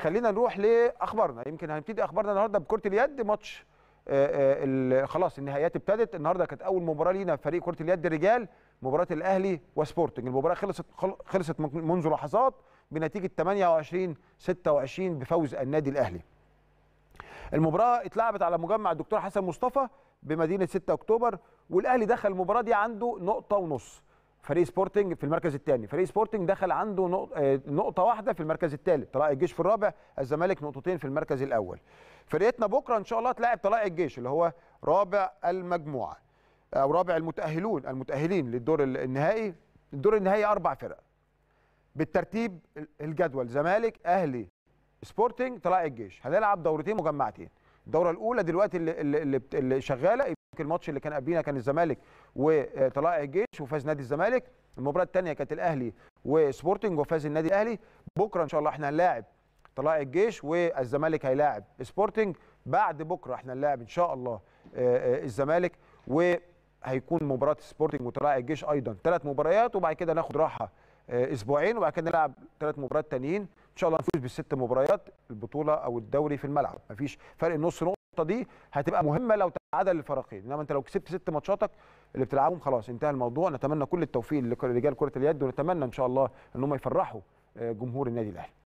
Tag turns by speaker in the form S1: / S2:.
S1: خلينا نروح لاخبارنا يمكن هنبتدي اخبارنا النهارده بكره اليد ماتش آه، آه، خلاص النهائيات ابتدت النهارده كانت اول مباراه لينا فريق كره اليد الرجال مباراه الاهلي وسبورتنج المباراه خلصت خلصت منذ لحظات بنتيجه 28 26 بفوز النادي الاهلي المباراه اتلعبت على مجمع الدكتور حسن مصطفى بمدينه 6 اكتوبر والاهلي دخل المباراه دي عنده نقطه ونص فريق سبورتنج في المركز الثاني فريق سبورتنج دخل عنده آه، نقطة, واحدة في المركز الثالث طلائع الجيش في الرابع الزمالك نقطتين في المركز الأول فرقتنا بكرة إن شاء الله تلاعب طلائع الجيش اللي هو رابع المجموعة آه، أو رابع المتأهلون المتأهلين للدور النهائي الدور النهائي أربع فرق بالترتيب الجدول زمالك أهلي سبورتنج طلائع الجيش هنلعب دورتين مجمعتين الدوره الاولى دلوقتي اللي, اللي, اللي شغاله الماتش اللي كان قبلينا كان الزمالك وطلائع الجيش وفاز نادي الزمالك المباراه الثانيه كانت الاهلي وسبورتنج وفاز النادي الاهلي بكره ان شاء الله احنا هنلاعب طلائع الجيش والزمالك هيلاعب سبورتنج بعد بكره احنا هنلاعب ان شاء الله آه، آه، الزمالك وهيكون مباراه سبورتنج وطلائع الجيش ايضا ثلاث مباريات وبعد كده ناخد راحه آه، اسبوعين وبعد كده نلعب ثلاث مباريات تانيين ان شاء الله نفوز بالست مباريات البطوله او الدوري في الملعب مفيش فرق النص نقطه دي هتبقى مهمه لو تعادل الفريقين انما انت لو كسبت ست ماتشاتك اللي بتلعبهم خلاص انتهى الموضوع نتمنى كل التوفيق لرجال كره اليد ونتمنى ان شاء الله ان هم يفرحوا آه، جمهور النادي الاهلي